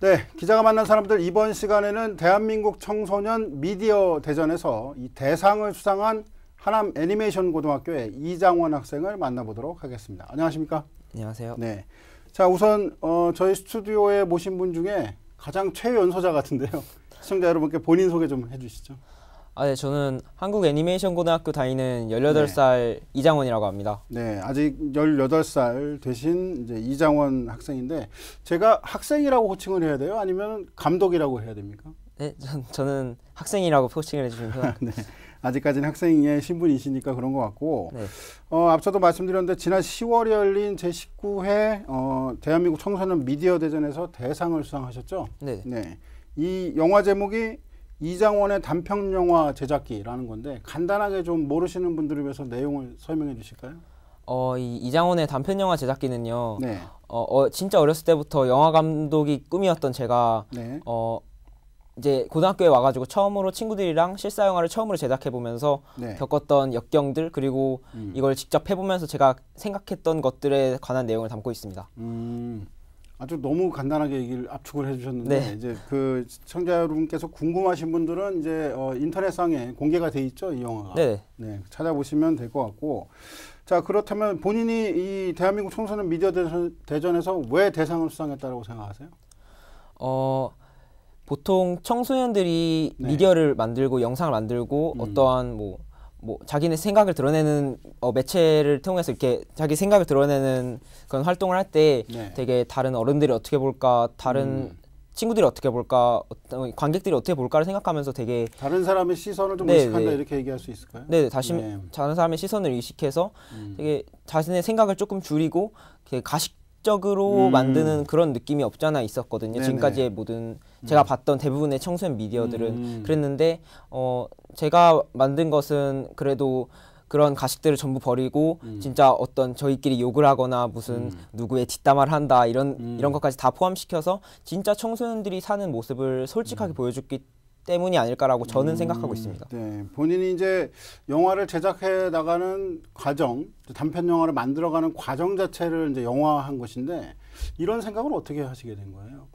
네, 기자가 만난 사람들 이번 시간에는 대한민국 청소년 미디어 대전에서 이 대상을 수상한 하남 애니메이션 고등학교의 이장원 학생을 만나보도록 하겠습니다. 안녕하십니까? 안녕하세요. 네, 자 우선 어, 저희 스튜디오에 모신 분 중에 가장 최연소자 같은데요. 시청자 여러분께 본인 소개 좀 해주시죠. 아, 네, 저는 한국 애니메이션 고등학교 다니는 18살 네. 이장원이라고 합니다. 네, 아직 18살 되신 이제 이장원 학생인데 제가 학생이라고 호칭을 해야 돼요? 아니면 감독이라고 해야 됩니까? 네, 전, 저는 학생이라고 호칭을 해주시면 네. 아직까지는 학생의 신분이시니까 그런 것 같고 네. 어, 앞서도 말씀드렸는데 지난 10월에 열린 제19회 어, 대한민국 청소년 미디어 대전에서 대상을 수상하셨죠? 네. 네. 이 영화 제목이 이장원의 단편 영화 제작기라는 건데 간단하게 좀 모르시는 분들을 위해서 내용을 설명해 주실까요? 어, 이 이장원의 단편 영화 제작기는요. 네. 어, 어, 진짜 어렸을 때부터 영화 감독이 꿈이었던 제가 네. 어, 이제 고등학교에 와가지고 처음으로 친구들이랑 실사 영화를 처음으로 제작해 보면서 네. 겪었던 역경들 그리고 음. 이걸 직접 해보면서 제가 생각했던 것들에 관한 내용을 담고 있습니다. 음. 아주 너무 간단하게 얘기를 압축을 해주셨는데 네. 이제 그 청자 여러분께서 궁금하신 분들은 이제 어, 인터넷상에 공개가 돼 있죠 이 영화가 네. 네 찾아보시면 될 것 같고 자 그렇다면 본인이 이 대한민국 청소년 미디어 대전에서 왜 대상을 수상했다고 생각하세요? 어 보통 청소년들이 네. 미디어를 만들고 영상을 만들고 음. 어떠한 뭐뭐 자기네 생각을 드러내는 어, 매체를 통해서 이렇게 자기 생각을 드러내는 그런 활동을 할때 네. 되게 다른 어른들이 어떻게 볼까 다른 음. 친구들이 어떻게 볼까 어떤 관객들이 어떻게 볼까를 생각하면서 되게 다른 사람의 시선을 좀 네, 의식한다 네. 이렇게 얘기할 수 있을까요? 네, 다시 네. 다른 사람의 시선을 의식해서 음. 되게 자신의 생각을 조금 줄이고 이렇게 가식 적으로 음. 만드는 그런 느낌이 없지않아 있었거든요. 네네. 지금까지의 모든 제가 음. 봤던 대부분의 청소년 미디어들은 음. 그랬는데 어 제가 만든 것은 그래도 그런 가식들을 전부 버리고 음. 진짜 어떤 저희끼리 욕을 하거나 무슨 음. 누구의 뒷담화를 한다 이런 음. 이런 것까지 다 포함시켜서 진짜 청소년들이 사는 모습을 솔직하게 보여줬기 때문이 아닐까라고 저는 음, 생각하고 있습니다. 네, 본인이 이제 영화를 제작해 나가는 과정, 단편 영화를 만들어가는 과정 자체를 이제 영화한 것인데 이런 생각을 어떻게 하시게 된 거예요?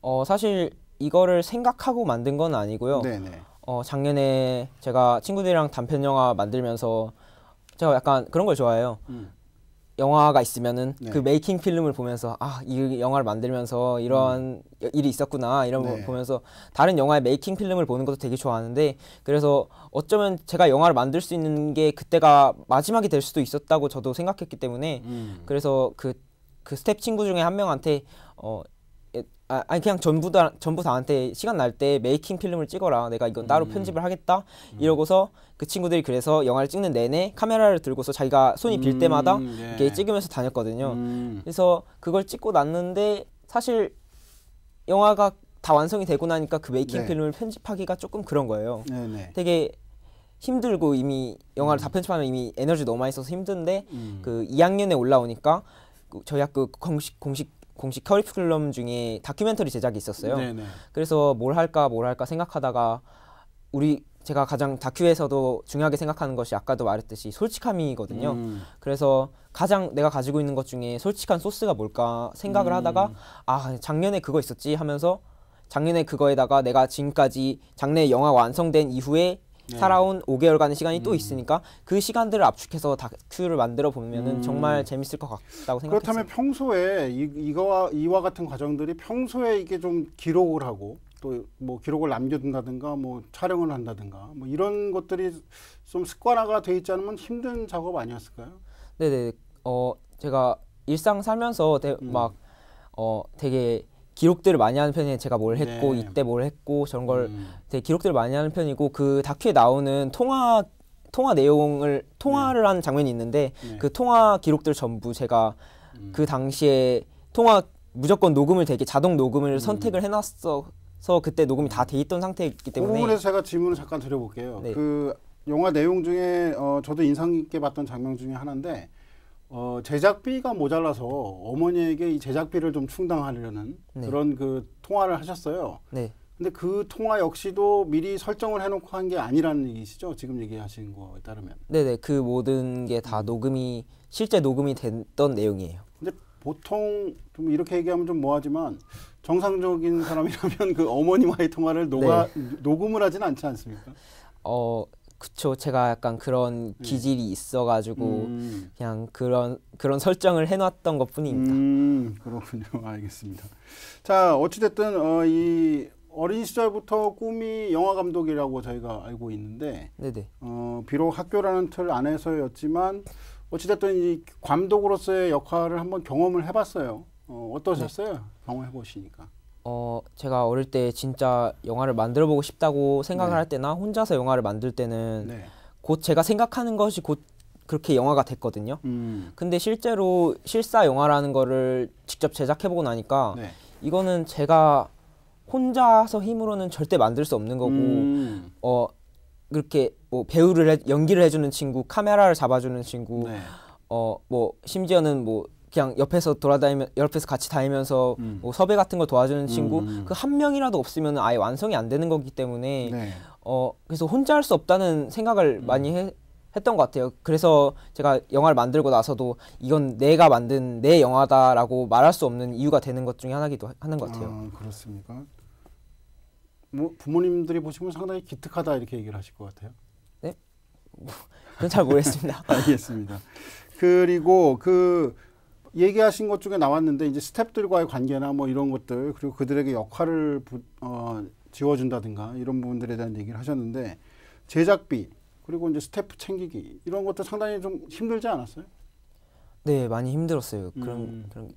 어, 사실 이거를 생각하고 만든 건 아니고요. 네네. 어, 작년에 제가 친구들이랑 단편 영화 만들면서 제가 약간 그런 걸 좋아해요. 음. 영화가 있으면은 네. 그 메이킹 필름을 보면서 아 이 영화를 만들면서 이런 음. 일이 있었구나 이런 걸 네. 보면서 다른 영화의 메이킹 필름을 보는 것도 되게 좋아하는데 그래서 어쩌면 제가 영화를 만들 수 있는 게 그때가 마지막이 될 수도 있었다고 저도 생각했기 때문에 음. 그래서 그, 그 스텝 친구 중에 한 명한테 어 아, 아니 그냥 전부 다 전부 다한테 시간 날 때 메이킹 필름을 찍어라 내가 이건 따로 음. 편집을 하겠다 음. 이러고서 그 친구들이 그래서 영화를 찍는 내내 카메라를 들고서 자기가 손이 빌 음, 때마다 음, 이렇게 예. 찍으면서 다녔거든요 음. 그래서 그걸 찍고 났는데 사실 영화가 다 완성이 되고 나니까 그 메이킹 네. 필름을 편집하기가 조금 그런 거예요 네, 네. 되게 힘들고 이미 영화를 다 음. 편집하면 이미 에너지 너무 많이 써서 힘든데 그 2학년에 올라오니까 그 저희 학교 공식 공식 공식 커리큘럼 중에 다큐멘터리 제작이 있었어요. 네네. 네. 그래서 뭘 할까 뭘 할까 생각하다가 우리 제가 가장 다큐에서도 중요하게 생각하는 것이 아까도 말했듯이 솔직함이거든요. 음. 그래서 가장 내가 가지고 있는 것 중에 솔직한 소스가 뭘까 생각을 음. 하다가 아 작년에 그거 있었지 하면서 작년에 그거에다가 내가 지금까지 작년에 영화 완성된 이후에 네. 살아온 5개월간의 시간이 음. 또 있으니까 그 시간들을 압축해서 다큐를 만들어 보면은 음. 정말 재밌을 것 같다고 생각했어요. 그렇다면 평소에 이, 이거와 이와 같은 과정들이 평소에 이게 좀 기록을 하고 또 뭐 기록을 남겨둔다든가 뭐 촬영을 한다든가 뭐 이런 것들이 좀 습관화가 돼 있지 않으면 힘든 작업 아니었을까요? 네네. 어 제가 일상 살면서 대, 음. 막 어, 되게 기록들을 많이 하는 편이에요. 제가 뭘 했고 네. 이때 뭘 했고 저런 걸 음. 되게 기록들을 많이 하는 편이고 그 다큐에 나오는 통화 통화 내용을 통화를 네. 하는 장면이 있는데 네. 그 통화 기록들 전부 제가 음. 그 당시에 통화 무조건 녹음을 되게 자동 녹음을 음. 선택을 해놨어서 그때 녹음이 다 돼 있던 상태이기 때문에 그부서 제가 질문을 잠깐 드려볼게요. 네. 그 영화 내용 중에 어, 저도 인상 깊게 봤던 장면 중에 하나인데 어, 제작비가 모자라서 어머니에게 이 제작비를 좀 충당하려는 네. 그런 그 통화를 하셨어요. 네. 근데 그 통화 역시도 미리 설정을 해놓고 한 게 아니라는 얘기시죠? 지금 얘기하신 거에 따르면. 네네. 네. 그 모든 게다 음. 녹음이, 실제 녹음이 됐던 내용이에요. 근데 보통 좀 이렇게 얘기하면 좀 뭐하지만 정상적인 사람이라면 그 어머니와의 통화를 녹아, 네. 녹음을 하진 않지 않습니까? 어, 그쵸 제가 약간 그런 네. 기질이 음. 있어가지고 음. 그냥 그런 그런 설정을 해놨던 것뿐입니다. 음, 그렇군요. 알겠습니다. 자 어찌됐든 어, 이 어린 시절부터 꿈이 영화 감독이라고 저희가 알고 있는데 네네. 어, 비록 학교라는 틀 안에서였지만 어찌됐든 이 감독으로서의 역할을 한번 경험을 해봤어요. 어, 어떠셨어요? 네. 경험해 보시니까. 어 제가 어릴 때 진짜 영화를 만들어 보고 싶다고 생각을 네. 할 때나 혼자서 영화를 만들 때는 네. 곧 제가 생각하는 것이 곧 그렇게 영화가 됐거든요. 음. 근데 실제로 실사 영화라는 거를 직접 제작해 보고 나니까 네. 이거는 제가 혼자서 힘으로는 절대 만들 수 없는 거고 음. 어 그렇게 뭐 배우를 해, 연기를 해주는 친구, 카메라를 잡아주는 친구, 네. 어뭐 심지어는 뭐 그냥 옆에서 돌아다니면 옆에서 같이 다니면서 음. 뭐 섭외 같은 걸 도와주는 음, 친구 음, 음. 그한 명이라도 없으면 아예 완성이 안 되는 거기 때문에 네. 어 그래서 혼자 할 수 없다는 생각을 음. 많이 해, 했던 것 같아요. 그래서 제가 영화를 만들고 나서도 이건 내가 만든 내 영화다라고 말할 수 없는 이유가 되는 것 중에 하나기도 하는 것 같아요. 아, 그렇습니까? 뭐 부모님들이 보시면 상당히 기특하다 이렇게 얘기를 하실 것 같아요. 네, 뭐, 그건 잘 모르겠습니다. 알겠습니다. 그리고 그 얘기하신 것 중에 나왔는데 이제 스탭들과의 관계나 뭐 이런 것들 그리고 그들에게 역할을 부, 어, 지워준다든가 이런 부분들에 대한 얘기를 하셨는데 제작비 그리고 이제 스태프 챙기기 이런 것도 상당히 좀 힘들지 않았어요? 네 많이 힘들었어요. 그런 음. 그런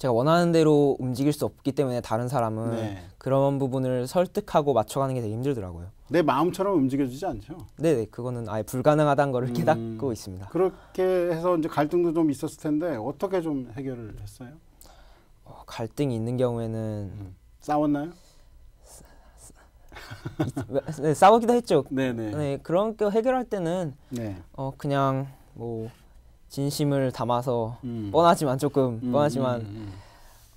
제가 원하는 대로 움직일 수 없기 때문에 다른 사람은 네. 그런 부분을 설득하고 맞춰가는 게 되게 힘들더라고요. 내 마음처럼 움직여지지 않죠. 네, 네, 그거는 아예 불가능하다는 거 음, 깨닫고 있습니다. 그렇게 해서 이제 갈등도 좀 있었을 텐데 어떻게 좀 해결을 했어요? 어, 갈등이 있는 경우에는 음. 싸웠나요? 네, 싸우기도 했죠. 네네. 네. 네, 그런 거 해결할 때는 네. 어, 그냥 뭐 진심을 담아서 음. 뻔하지만 조금 음, 뻔하지만 음, 음, 음.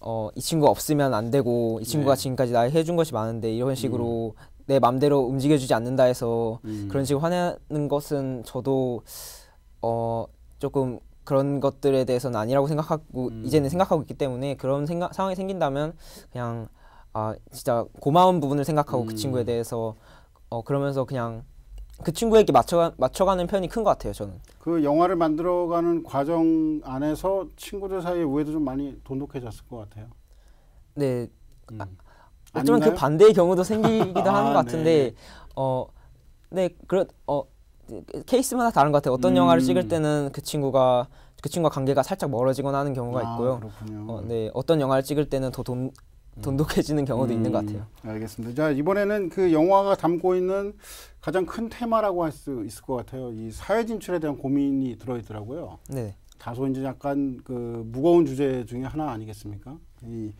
어, 이 친구 없으면 안 되고 이 친구가 네. 지금까지 나에 해준 것이 많은데 이런 식으로 음. 내 맘대로 움직여주지 않는다 해서 그런 식으로 화내는 것은 저도 어, 조금 그런 것들에 대해서는 아니라고 생각하고 이제는 생각하고 있기 때문에 그런 생각, 상황이 생긴다면 그냥 아 진짜 고마운 부분을 생각하고 그 친구에 대해서 어, 그러면서 그냥 그 친구에게 맞춰 맞춰가는 편이 큰 것 같아요 저는. 그 영화를 만들어가는 과정 안에서 친구들 사이에 우애도 좀 많이 돈독해졌을 것 같아요. 네. 음. 아, 어쩌면 그 아닌가요? 그 반대의 경우도 생기기도 아, 하는 것 같은데 네, 네. 어, 네, 그런 어 케이스마다 다른 것 같아요. 어떤 음. 영화를 찍을 때는 그 친구가 그 친구와 관계가 살짝 멀어지거나 하는 경우가 아, 있고요. 그렇군요. 어, 네, 어떤 영화를 찍을 때는 더 돈, 돈독해지는 경우도 음, 있는 것 음, 같아요. 알겠습니다. 자 이번에는 그 영화가 담고 있는 가장 큰 테마라고 할 수 있을 것 같아요. 이 사회 진출에 대한 고민이 들어있더라고요. 네. 다소 이제 약간 그 무거운 주제 중에 하나 아니겠습니까? 이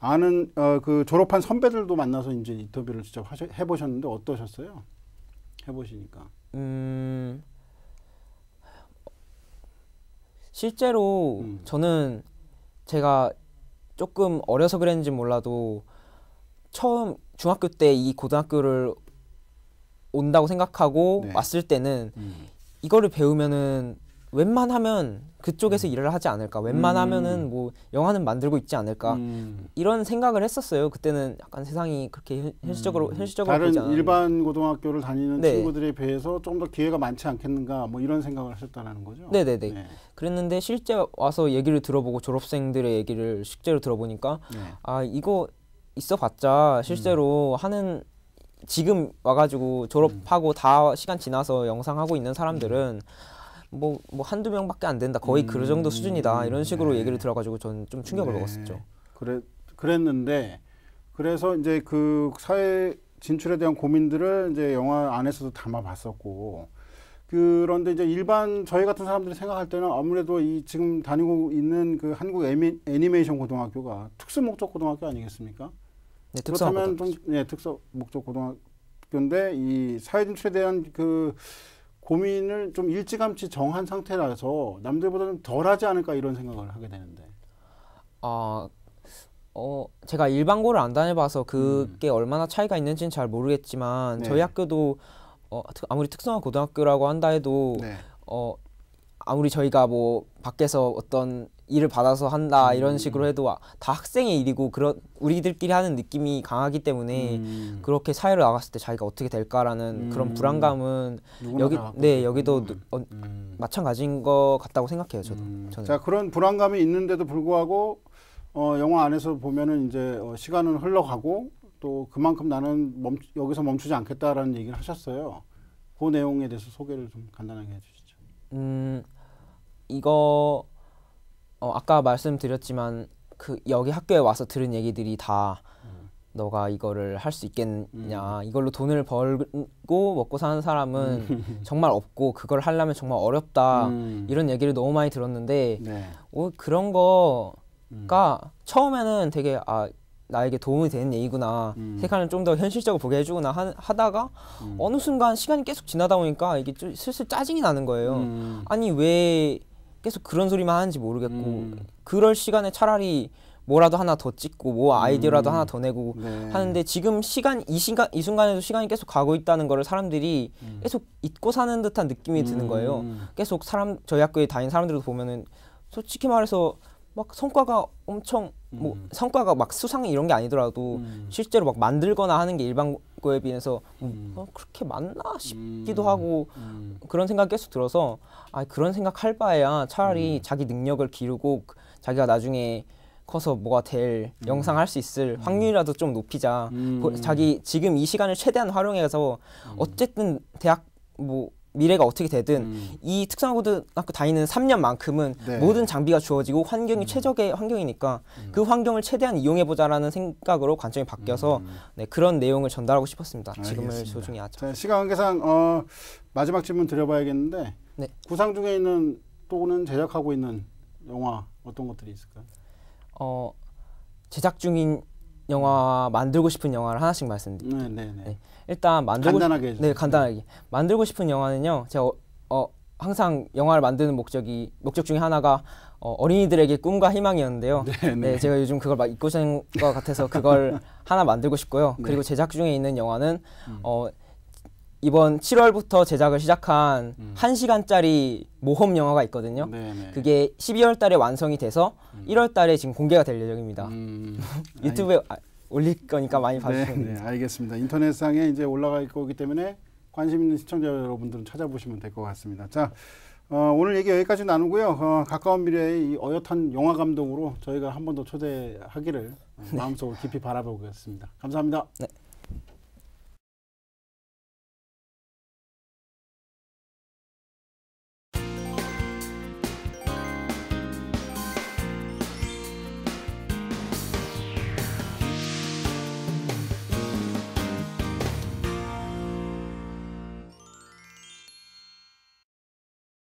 아는 어, 그 졸업한 선배들도 만나서 이제 인터뷰를 직접 하셔, 해보셨는데 어떠셨어요? 해보시니까. 음 실제로 음. 저는 제가 조금 어려서 그랬는지 몰라도 처음 중학교 때 이 고등학교를 온다고 생각하고 네. 왔을 때는 음. 이거를 배우면은 웬만하면 그쪽에서 음. 일을 하지 않을까. 음. 웬만하면은 뭐 영화는 만들고 있지 않을까. 음. 이런 생각을 했었어요. 그때는 약간 세상이 그렇게 현실적으로 음. 현실적으로 다른 일반 고등학교를 다니는 네. 친구들에 비해서 좀 더 기회가 많지 않겠는가 뭐 이런 생각을 하셨다는 거죠. 네네네. 네. 그랬는데 실제 와서 얘기를 들어보고 졸업생들의 얘기를 실제로 들어보니까 네. 아 이거 있어봤자 실제로 음. 하는 지금 와가지고 졸업하고 음. 다 시간 지나서 영상 하고 있는 사람들은. 뭐, 뭐 한두 명밖에 안 된다. 거의 음. 그 정도 음, 수준이다. 이런 네. 식으로 네. 얘기를 들어가지고 저는 좀 충격을 네. 먹었었죠. 그래, 그랬는데 그래서 이제 그 사회 진출에 대한 고민들을 이제 영화 안에서도 담아봤었고 그런데 이제 일반 저희 같은 사람들이 생각할 때는 아무래도 이 지금 다니고 있는 그 한국 애미, 애니메이션 고등학교가 특수 목적 고등학교 아니겠습니까? 네, 그렇다면 좀 예, 네, 특수 목적 고등학교인데 이 사회 진출에 대한 그 고민을 좀 일찌감치 정한 상태라서 남들보다 는 덜하지 않을까 이런 생각을 하게 되는데. 아, 어, 제가 일반고를 안 다녀봐서 그게 음. 얼마나 차이가 있는지는 잘 모르겠지만 네. 저희 학교도 어, 아무리 특성화 고등학교라고 한다 해도 네. 어, 아무리 저희가 뭐 밖에서 어떤 일을 받아서 한다 음. 이런 식으로 해도 아, 다 학생의 일이고 그런 우리들끼리 하는 느낌이 강하기 때문에 음. 그렇게 사회로 나갔을 때 자기가 어떻게 될까라는 음. 그런 불안감은 여기 네 여기도 음. 어, 음. 마찬가지인 것 같다고 생각해요 저도 음. 저는. 자 그런 불안감이 있는데도 불구하고 어, 영화 안에서 보면은 이제 어, 시간은 흘러가고 또 그만큼 나는 멈, 여기서 멈추지 않겠다라는 얘기를 하셨어요 그 내용에 대해서 소개를 좀 간단하게 해주시죠 음 이거 어, 아까 말씀드렸지만 그 여기 학교에 와서 들은 얘기들이 다 음. 너가 이거를 할 수 있겠냐 음. 이걸로 돈을 벌고 먹고 사는 사람은 음. 정말 없고 그걸 하려면 정말 어렵다 음. 이런 얘기를 너무 많이 들었는데 네. 오, 어, 그런 거가 음. 처음에는 되게 아 나에게 도움이 되는 얘기구나 음. 세칸을 좀 더 현실적으로 보게 해주구나 하, 다가 음. 어느 순간 시간이 계속 지나다 보니까 이게 좀 슬슬 짜증이 나는 거예요 아니 왜 계속 그런 소리만 하는지 모르겠고 음. 그럴 시간에 차라리 뭐라도 하나 더 찍고 뭐 음. 아이디어라도 음. 하나 더 내고 네. 하는데 지금 시간 이 순간 이 순간에도 시간이 계속 가고 있다는 거를 사람들이 음. 계속 잊고 사는 듯한 느낌이 드는 거예요. 음. 계속 사람 저희 학교에 다닌 사람들도 보면은 솔직히 말해서 막 성과가 엄청 뭐 음. 성과가 막 수상 이런 게 아니더라도 음. 실제로 막 만들거나 하는 게 일반 고에 비해서 뭐 음. 어, 그렇게 많나 싶기도 음. 하고 음. 그런 생각 계속 들어서 아 그런 생각 할 바에야 차라리 자기 능력을 기르고 그 자기가 나중에 커서 뭐가 될 영상 할 수 있을 확률이라도 좀 높이자 고, 자기 지금 이 시간을 최대한 활용해서 어쨌든 대학 뭐 미래가 어떻게 되든 음. 이 특성화고등학교 다니는 3년만큼은 네. 모든 장비가 주어지고 환경이 음. 최적의 환경이니까 음. 그 환경을 최대한 이용해 보자라는 생각으로 관점이 바뀌어서 음. 네, 그런 내용을 전달하고 싶었습니다. 지금을 소중히 하자. 자, 시간 관계상 어, 마지막 질문 드려봐야겠는데 네. 구상 중에 있는 또는 제작하고 있는 영화 어떤 것들이 있을까요? 어, 제작 중인 영화 만들고 싶은 영화를 하나씩 말씀드릴게요. 네, 네, 네. 네. 일단 만들고 간단하게 싶... 네, 간단하게. 만들고 싶은 영화는요. 제가 어, 어, 항상 영화를 만드는 목적이 목적 중에 하나가 어, 어 린이들에게 꿈과 희망이었는데요. 네, 네, 네. 제가 요즘 그걸 막 잊고 있는 것 같아서 그걸 하나 만들고 싶고요. 네. 그리고 제작 중에 있는 영화는 음. 어 이번 7월부터 제작을 시작한 음. 1시간짜리 모험 영화가 있거든요. 네네. 네. 그게 12월 달에 완성이 돼서 음. 1월 달에 지금 공개가 될 예정입니다. 음. 유튜브에 아, 올릴 거니까 많이 네, 봐주시면 네, 알겠습니다. 인터넷상에 이제 올라갈 거기 때문에 관심 있는 시청자 여러분들은 찾아보시면 될 것 같습니다. 자, 어, 오늘 얘기 여기까지 나누고요. 어, 가까운 미래에 이 어엿한 영화 감독으로 저희가 한 번 더 초대하기를 네. 마음속으로 깊이 바라보겠습니다. 감사합니다. 네.